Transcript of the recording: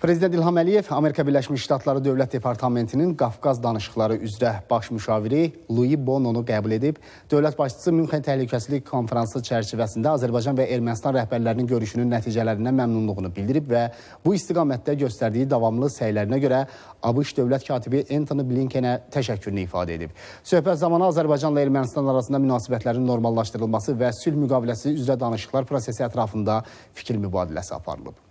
Prezident İlham Əliyev Amerika Birləşmiş Ştatları Dövlət Departamentinin Qafqaz danışıqları üzrə baş müşaviri Louis Bononu qəbul edib. Dövlət başçısı Münxen Təhlükəsizlik Konfransı çərçivəsində Azərbaycan və Ermənistan rəhbərlərinin görüşünün nəticələrindən məmnunluğunu bildirib və bu istiqamətdə göstərdiyi davamlı səylərinə görə ABŞ dövlət katibi Anthony Blinkenə təşəkkürünü ifadə edib. Söhbət zamanı Azərbaycanla Ermənistan arasında münasibətlərin normallaşdırılması və sülh müqaviləsi üzrə danışıqlar prosesi ətrafında fikir mübadiləsi aparılıb.